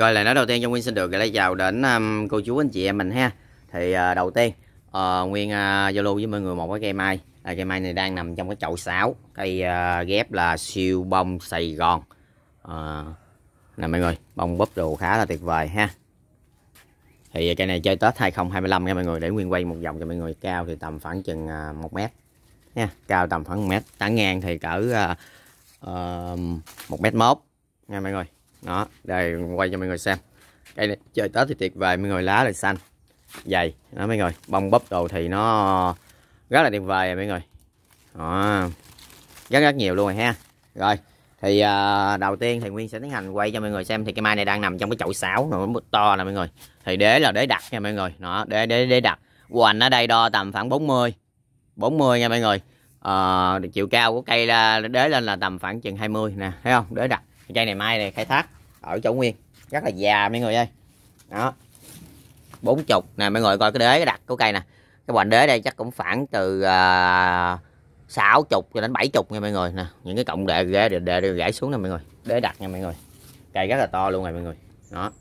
Rồi là nói đầu tiên cho Nguyên xin được gửi lời chào đến um, cô chú anh chị em mình ha. Thì uh, đầu tiên uh, Nguyên giao à, uh, với mọi người một cái cây mai. À, cây mai này đang nằm trong cái chậu sáo, cây uh, ghép là siêu bông Sài Gòn. À, nè mọi người, bông búp đồ khá là tuyệt vời ha. Thì cây này chơi Tết 2025 nha mọi người, để Nguyên quay một vòng cho mọi người cao thì tầm khoảng chừng uh, mét nha, cao tầm khoảng một mét, tán ngang thì cỡ ờ, một mét mốt nha mọi người đó đây quay cho mọi người xem cây này trời tết thì tuyệt vời mọi người lá là xanh dày đó mấy người bông bắp đồ thì nó rất là tuyệt vời rồi, à, mấy người đó. rất rất nhiều luôn rồi ha rồi thì à, đầu tiên thì nguyên sẽ tiến hành quay cho mọi người xem thì cái mai này đang nằm trong cái chậu sáo nó to nè mọi người thì đế là đế đặt nha mọi người đó đế đế đế đặt hoành ở đây đo tầm khoảng 40 40 nha mọi người à, chiều cao của cây là đế lên là tầm khoảng chừng 20 nè thấy không đế đặt dây này mai này khai thác ở chỗ nguyên rất là già mấy người ơi đó bốn chục nè mấy người coi cái đế cái đặt của cây nè cái hoành đế đây chắc cũng khoảng từ à, sáu chục cho đến bảy chục nha mọi người nè những cái cộng đệ ghế đều gãy xuống nè mọi người đế đặt nha mọi người cây rất là to luôn này mọi người đó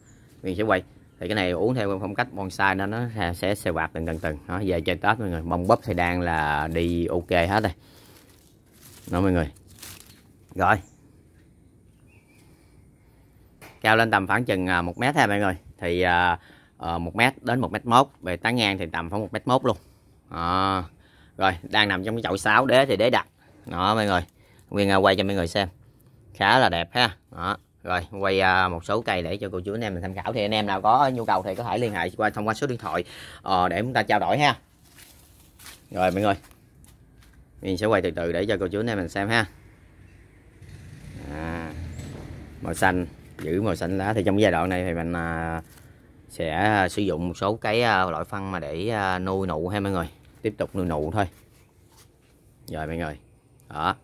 mình sẽ quay thì cái này uống theo phong cách bonsai nên nó sẽ xè quạt từng từng từng nó về chơi tết mọi người mông bắp thì đang là đi ok hết đây đó mọi người rồi cao lên tầm khoảng chừng à, một mét ha mọi người thì à, ờ, một mét đến một mét mốt về tán ngang thì tầm khoảng một mét mốt luôn à, rồi đang nằm trong cái chậu 6 đế thì đế đặt đó mọi người Nguyên à, quay cho mọi người xem khá là đẹp ha đó rồi quay một số cây để cho cô chú anh em mình tham khảo thì anh em nào có nhu cầu thì có thể liên hệ qua thông qua số điện thoại ờ, để chúng ta trao đổi ha rồi mọi người mình sẽ quay từ từ để cho cô chú anh em mình xem ha à, màu xanh giữ màu xanh lá thì trong giai đoạn này thì mình à, sẽ sử dụng một số cái à, loại phân mà để à, nuôi nụ ha mọi người tiếp tục nuôi nụ thôi rồi mọi người đó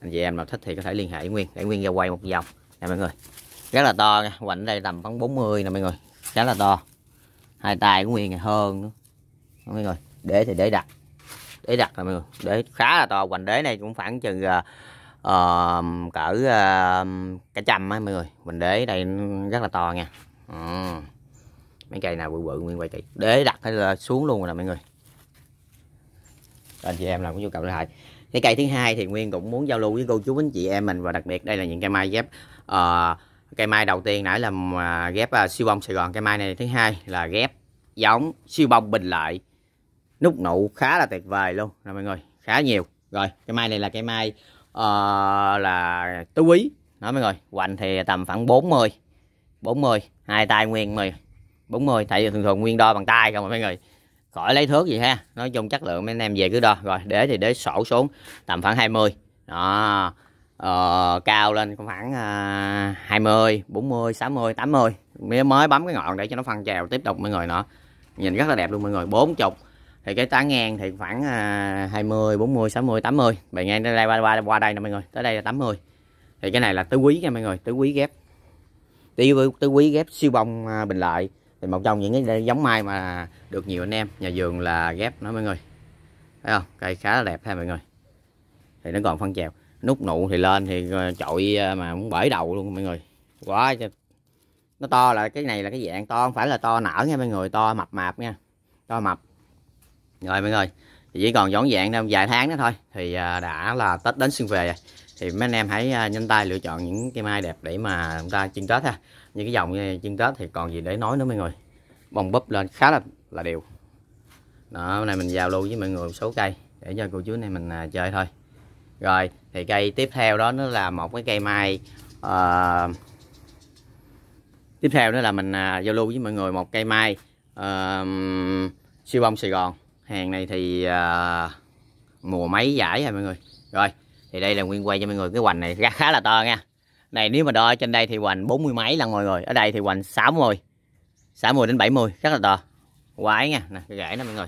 anh chị em nào thích thì có thể liên hệ nguyên để nguyên ra quay một vòng nè mọi người rất là to nha quạnh đây tầm khoảng 40 nè mọi người khá là to hai tay của nguyên này hơn nữa mọi người để thì để đặt để đặt là mọi người để khá là to hoành đế này cũng khoảng chừng uh, cỡ uh, cả trăm á mọi người mình để đây rất là to nha ừ. mấy cây nào bự bự nguyên quay chị để đặt là xuống luôn rồi nè mọi người anh chị em nào cũng nhu cầu lại cái cây thứ hai thì nguyên cũng muốn giao lưu với cô chú anh chị em mình và đặc biệt đây là những cây mai ghép uh, ờ, cây mai đầu tiên nãy là à, ghép uh, siêu bông sài gòn cây mai này thứ hai là ghép giống siêu bông bình lợi nút nụ khá là tuyệt vời luôn nè mọi người khá nhiều rồi cây mai này là cây mai uh, là tứ quý đó mấy người hoành thì tầm khoảng 40 40 hai tay nguyên 10 40 tại vì thường thường nguyên đo bằng tay không à mấy người khỏi lấy thước gì ha nói chung chất lượng mấy anh em về cứ đo rồi để thì để sổ xuống tầm khoảng 20 đó ờ, cao lên khoảng uh, 20 40 60 80 mới bấm cái ngọn để cho nó phân chèo tiếp tục mọi người nữa nhìn rất là đẹp luôn mọi người 40 thì cái tán ngang thì khoảng 20 40 60 80 bề ngang đây qua qua qua đây nè mọi người tới đây là 80 thì cái này là tứ quý nha mọi người tứ quý ghép tứ, tứ quý ghép siêu bông à, bình lợi thì một trong những cái giống mai mà được nhiều anh em nhà vườn là ghép nữa mọi người thấy không cây khá là đẹp ha mọi người thì nó còn phân chèo nút nụ thì lên thì trội à, à, mà muốn bể đầu luôn mọi người quá nó to là cái này là cái dạng to không phải là to nở nha mọi người to mập mạp nha to mập rồi mọi người chỉ còn dọn dạng thêm vài tháng nữa thôi thì à, đã là tết đến xuân về rồi thì mấy anh em hãy à, nhanh tay lựa chọn những cây mai đẹp để mà chúng ta chân tết ha như cái dòng như à, chân tết thì còn gì để nói nữa mọi người bông búp lên khá là là đều đó hôm nay mình giao lưu với mọi người một số cây để cho cô chú này mình chơi thôi rồi thì cây tiếp theo đó nó là một cái cây mai uh, tiếp theo đó là mình uh, giao lưu với mọi người một cây mai uh, siêu bông Sài Gòn hàng này thì à, mùa mấy giải rồi mọi người rồi thì đây là nguyên quay cho mọi người cái hoành này ra khá là to nha này nếu mà đo ở trên đây thì hoành 40 mấy lần mọi rồi, ở đây thì hoành 60 60 đến 70 rất là to quái nha nè cái rễ nè mọi người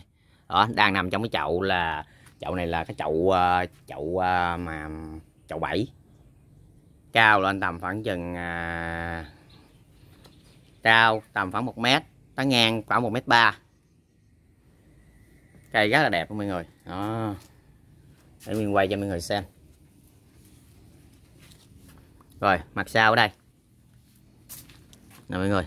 đó đang nằm trong cái chậu là chậu này là cái chậu à, chậu à, mà chậu bảy, cao lên tầm khoảng chừng à, cao tầm khoảng một mét tán ngang khoảng một mét ba cây rất là đẹp mọi người đó để nguyên quay cho mọi người xem rồi mặt sau ở đây nè mọi người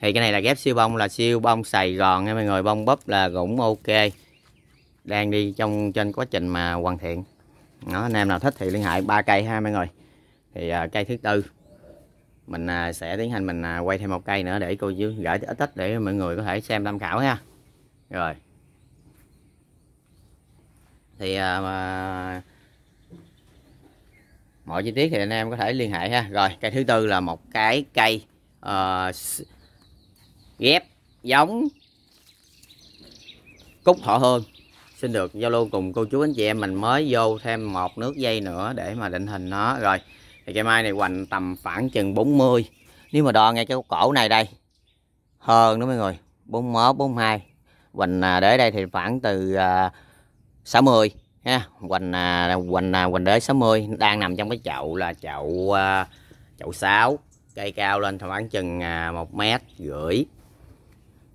thì cái này là ghép siêu bông là siêu bông Sài Gòn nha mọi người bông bóp là cũng ok đang đi trong trên quá trình mà hoàn thiện nó anh em nào thích thì liên hệ ba cây ha mọi người thì à, cây thứ tư mình à, sẽ tiến hành mình à, quay thêm một cây nữa để cô dưới gửi ít ít để mọi người có thể xem tham khảo ha rồi thì à, mà mọi chi tiết thì anh em có thể liên hệ ha rồi cây thứ tư là một cái cây uh, ghép giống cúc thọ hương xin được giao lưu cùng cô chú anh chị em mình mới vô thêm một nước dây nữa để mà định hình nó rồi thì cây mai này hoành tầm khoảng chừng 40 nếu mà đo ngay cái cổ này đây hơn đúng mấy người 41 42 hoành à, để đây thì khoảng từ 60 à, ha hoành à, hoành hoành đế 60 đang nằm trong cái chậu là chậu chậu 6 cây cao lên khoảng chừng một mét rưỡi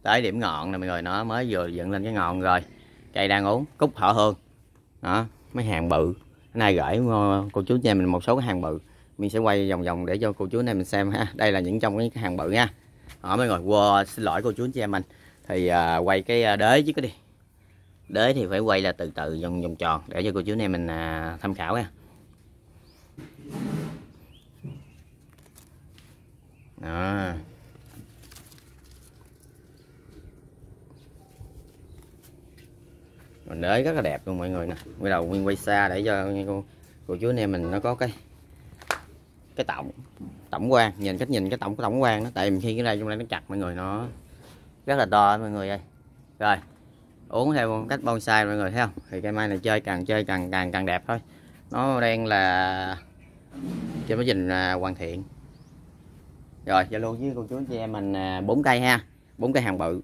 tới điểm ngọn nè mọi người nó mới vừa dựng lên cái ngọn rồi cây đang uống cúc họ hơn, đó mấy hàng bự này gửi ờ, cô chú cho mình một số cái hàng bự mình sẽ quay vòng vòng để cho cô chú anh em mình xem ha đây là những trong cái hàng bự nha ở mấy người wow, xin lỗi cô chú anh chị em mình thì à, quay cái à, đế chứ cái đi đế thì phải quay là từ từ vòng vòng tròn để cho cô chú anh em mình à, tham khảo nha đó mình đế rất là đẹp luôn mọi người nè bây đầu nguyên quay xa để cho cô, cô chú anh em mình nó có cái cái tổng tổng quan nhìn cách nhìn cái tổng cái tổng quan nó tại mình khi cái này trong đây nó chặt mọi người nó rất là to mọi người ơi rồi uống theo một cách bonsai mọi người thấy không thì cây mai này chơi càng chơi càng càng càng đẹp thôi nó đang là trên quá trình à, hoàn thiện rồi giao lưu với cô chú chị em mình à, bốn cây ha bốn cây hàng bự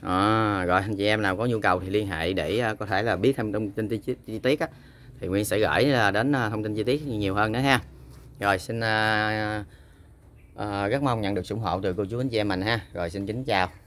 à, rồi anh chị em nào có nhu cầu thì liên hệ để à, có thể là biết thêm thông tin chi tiết á thì Nguyên sẽ gửi à, đến à, thông tin chi tiết nhiều hơn nữa ha rồi xin uh, uh, rất mong nhận được sự ủng hộ từ cô chú anh chị em mình ha rồi xin kính chào